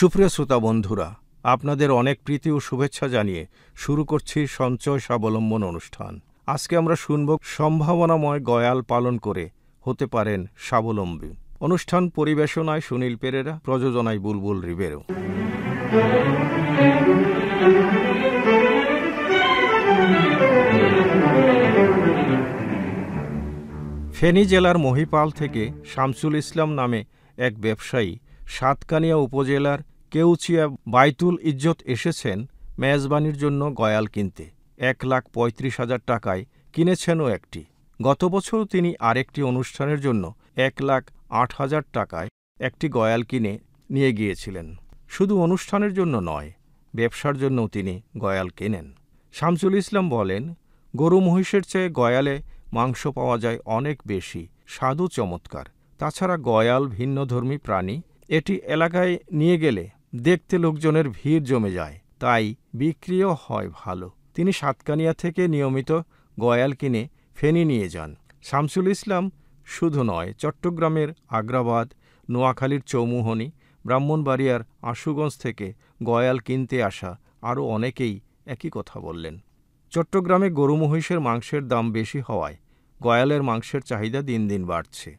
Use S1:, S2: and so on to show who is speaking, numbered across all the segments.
S1: সুপ্রিয় শ্রোতা বন্ধুরা আপনাদের অনেক প্রীতি ও শুভেচ্ছা জানিয়ে শুরু করছি সঞ্চয় স্বাবলম্বন অনুষ্ঠান আজকে আমরা শুনব সম্ভাবনাময় গয়াল পালন করে হতে পারেন স্বাবলম্বী অনুষ্ঠান পরিবেশনায় সুনীল পেরেরা প্রযোজনায় বুলবুল রিবেরো ফেনী জেলার মহিপাল থেকে শামসুল ইসলাম নামে এক ব্যবসায়ী সাতকানিয়া উপজেলার কেউচিয়া বাইতুল ইজ্জত এসেছেন মেজবানির জন্য গয়াল কিনতে এক লাখ পঁয়ত্রিশ হাজার টাকায় কিনেছেনও একটি গত বছর তিনি আরেকটি অনুষ্ঠানের জন্য এক লাখ আট হাজার টাকায় একটি গয়াল কিনে নিয়ে গিয়েছিলেন শুধু অনুষ্ঠানের জন্য নয় ব্যবসার জন্যও তিনি গয়াল কেনেন শামসুল ইসলাম বলেন গরু মহিষের চেয়ে গয়ালে মাংস পাওয়া যায় অনেক বেশি স্বাদু চমৎকার তাছাড়া গয়াল ভিন্নধর্মী প্রাণী এটি এলাকায় নিয়ে গেলে দেখতে লোকজনের ভিড় জমে যায় তাই বিক্রিও হয় ভালো তিনি সাতকানিয়া থেকে নিয়মিত গয়াল কিনে ফেনি নিয়ে যান শামসুল ইসলাম শুধু নয় চট্টগ্রামের আগ্রাবাদ নোয়াখালীর চৌমুহনি ব্রাহ্মণবাড়িয়ার আশুগঞ্জ থেকে গয়াল কিনতে আসা আরও অনেকেই একই কথা বললেন চট্টগ্রামে গরু মহিষের মাংসের দাম বেশি হওয়ায় গয়ালের মাংসের চাহিদা দিন দিন বাড়ছে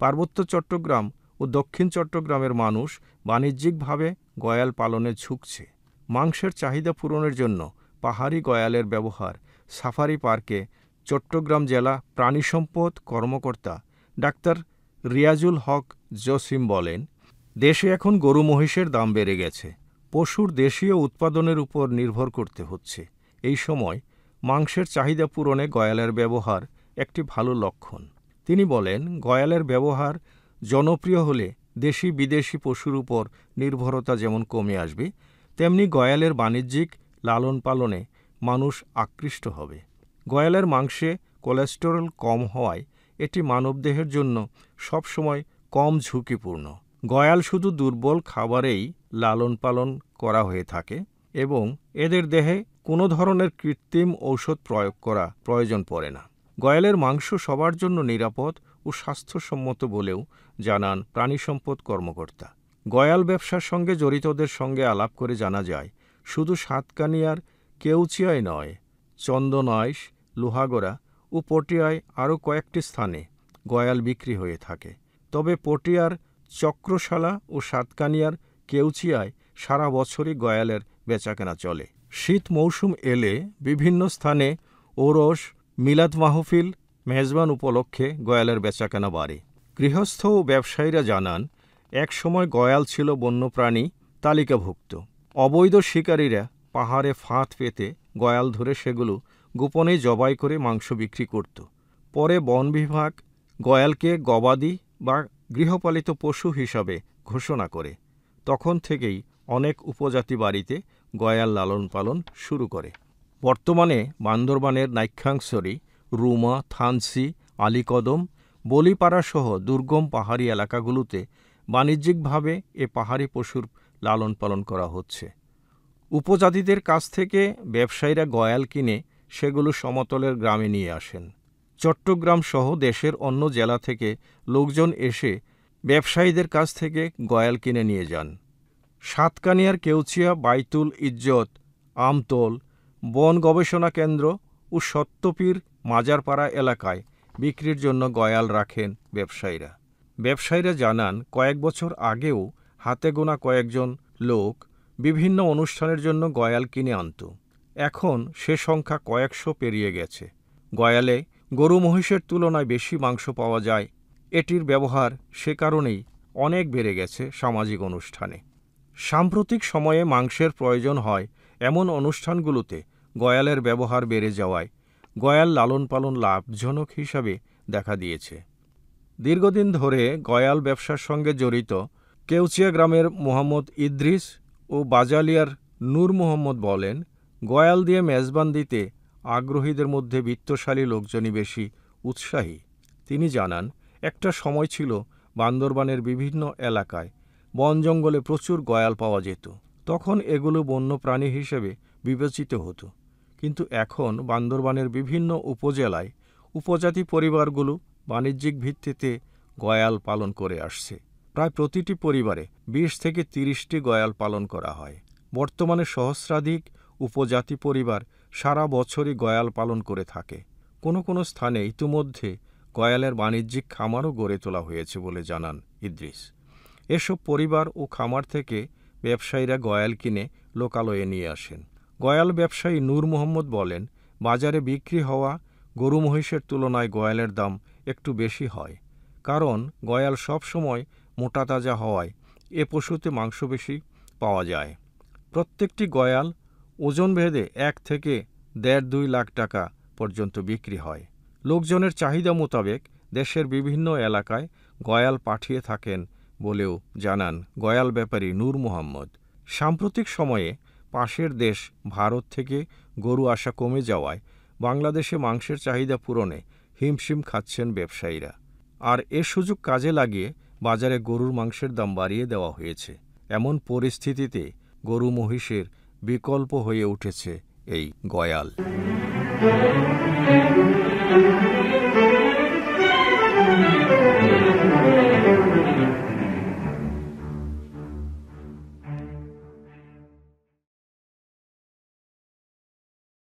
S1: পার্বত্য চট্টগ্রাম ও দক্ষিণ চট্টগ্রামের মানুষ বাণিজ্যিকভাবে গয়াল পালনে ঝুঁকছে মাংসের চাহিদা পূরণের জন্য পাহাড়ি গয়ালের ব্যবহার সাফারি পার্কে চট্টগ্রাম জেলা প্রাণিসম্পদ কর্মকর্তা ডাক্তার রিয়াজুল হক জসিম বলেন দেশে এখন গরু মহিষের দাম বেড়ে গেছে পশুর দেশীয় উৎপাদনের উপর নির্ভর করতে হচ্ছে এই সময় মাংসের চাহিদা পূরণে গয়ালের ব্যবহার একটি ভালো লক্ষণ তিনি বলেন গয়ালের ব্যবহার জনপ্রিয় হলে দেশি বিদেশি পশুর উপর নির্ভরতা যেমন কমে আসবে তেমনি গয়ালের বাণিজ্যিক লালন পালনে মানুষ আকৃষ্ট হবে গয়ালের মাংসে কোলেস্টেরল কম হওয়ায় এটি মানবদেহের জন্য সবসময় কম ঝুঁকিপূর্ণ গয়াল শুধু দুর্বল খাবারেই লালন পালন করা হয়ে থাকে এবং এদের দেহে কোনো ধরনের কৃত্রিম ঔষধ প্রয়োগ করা প্রয়োজন পড়ে না গয়ালের মাংস সবার জন্য নিরাপদ ও স্বাস্থ্যসম্মত বলেও জানান প্রাণিসম্পদ কর্মকর্তা গয়াল ব্যবসার সঙ্গে জড়িতদের সঙ্গে আলাপ করে জানা যায় শুধু সাতকানিয়ার কেউচিয়ায় নয় চন্দনয়স লোহাগড়া ও পটিয়ায় আরও কয়েকটি স্থানে গয়াল বিক্রি হয়ে থাকে তবে পটিয়ার চক্রশালা ও সাতকানিয়ার কেউচিয়ায় সারা বছরই গয়ালের বেচাকেনা চলে শীত মৌসুম এলে বিভিন্ন স্থানে ওরস মিলাদ মাহফিল মেজবান উপলক্ষে গয়ালের বেচাকেনা বাড়ে গৃহস্থ ও ব্যবসায়ীরা জানান একসময় গয়াল ছিল বন্যপ্রাণী তালিকাভুক্ত অবৈধ শিকারীরা পাহাড়ে ফাঁদ পেতে গয়াল ধরে সেগুলো গোপনে জবাই করে মাংস বিক্রি করত পরে বন বিভাগ গয়ালকে গবাদি বা গৃহপালিত পশু হিসাবে ঘোষণা করে তখন থেকেই অনেক উপজাতি বাড়িতে গয়াল লালন পালন শুরু করে বর্তমানে বান্দরবানের নাইক্ষাংসরি রুমা থানসি আলিকদম বলিপাড়াসহ দুর্গম পাহাড়ি এলাকাগুলোতে বাণিজ্যিকভাবে এ পাহাড়ি পশুর লালন পালন করা হচ্ছে উপজাতিদের কাছ থেকে ব্যবসায়ীরা গয়াল কিনে সেগুলো সমতলের গ্রামে নিয়ে আসেন চট্টগ্রাম সহ দেশের অন্য জেলা থেকে লোকজন এসে ব্যবসায়ীদের কাছ থেকে গয়াল কিনে নিয়ে যান সাতকানিয়ার কেউচিয়া বাইতুল ইজ্জত আমতল বন গবেষণা কেন্দ্র ও সত্যপীর মাজারপাড়া এলাকায় বিক্রির জন্য গয়াল রাখেন ব্যবসায়ীরা ব্যবসায়ীরা জানান কয়েক বছর আগেও হাতে গোনা কয়েকজন লোক বিভিন্ন অনুষ্ঠানের জন্য গয়াল কিনে আনত এখন সে সংখ্যা কয়েকশো পেরিয়ে গেছে গয়ালে গরু মহিষের তুলনায় বেশি মাংস পাওয়া যায় এটির ব্যবহার সে কারণেই অনেক বেড়ে গেছে সামাজিক অনুষ্ঠানে সাম্প্রতিক সময়ে মাংসের প্রয়োজন হয় এমন অনুষ্ঠানগুলোতে গয়ালের ব্যবহার বেড়ে যাওয়ায় গয়াল লালন পালন লাভজনক হিসাবে দেখা দিয়েছে দীর্ঘদিন ধরে গয়াল ব্যবসার সঙ্গে জড়িত কেউচিয়া গ্রামের মোহাম্মদ ইদ্রিস ও বাজালিয়ার নূর মোহাম্মদ বলেন গয়াল দিয়ে মেজবান দিতে আগ্রহীদের মধ্যে বিত্তশালী লোকজনই বেশি উৎসাহী তিনি জানান একটা সময় ছিল বান্দরবানের বিভিন্ন এলাকায় বন জঙ্গলে প্রচুর গয়াল পাওয়া যেত তখন এগুলো বন্য প্রাণী হিসেবে বিবেচিত হতো কিন্তু এখন বান্দরবানের বিভিন্ন উপজেলায় উপজাতি পরিবারগুলো বাণিজ্যিক ভিত্তিতে গয়াল পালন করে আসছে প্রায় প্রতিটি পরিবারে ২০ থেকে তিরিশটি গয়াল পালন করা হয় বর্তমানে সহস্রাধিক উপজাতি পরিবার সারা বছরই গয়াল পালন করে থাকে কোনো কোনো স্থানে ইতিমধ্যে গয়ালের বাণিজ্যিক খামারও গড়ে তোলা হয়েছে বলে জানান ইদ্রিস এসব পরিবার ও খামার থেকে ব্যবসায়ীরা গয়াল কিনে লোকালয়ে নিয়ে আসেন গয়াল ব্যবসায়ী নূর মোহাম্মদ বলেন বাজারে বিক্রি হওয়া গরু মহিষের তুলনায় গয়ালের দাম একটু বেশি হয় কারণ গয়াল সব সময় মোটা তাজা হওয়ায় এ পশুতে মাংস বেশি পাওয়া যায় প্রত্যেকটি গয়াল ওজন ভেদে এক থেকে দেড় দুই লাখ টাকা পর্যন্ত বিক্রি হয় লোকজনের চাহিদা মোতাবেক দেশের বিভিন্ন এলাকায় গয়াল পাঠিয়ে থাকেন বলেও জানান গয়াল ব্যাপারী নূর মোহাম্মদ সাম্প্রতিক সময়ে পাশের দেশ ভারত থেকে গরু আসা কমে যাওয়ায় বাংলাদেশে মাংসের চাহিদা পূরণে হিমশিম খাচ্ছেন ব্যবসায়ীরা আর এ সুযোগ কাজে লাগিয়ে বাজারে গরুর মাংসের দাম বাড়িয়ে দেওয়া হয়েছে এমন পরিস্থিতিতে গরু মহিষের বিকল্প হয়ে উঠেছে এই গয়াল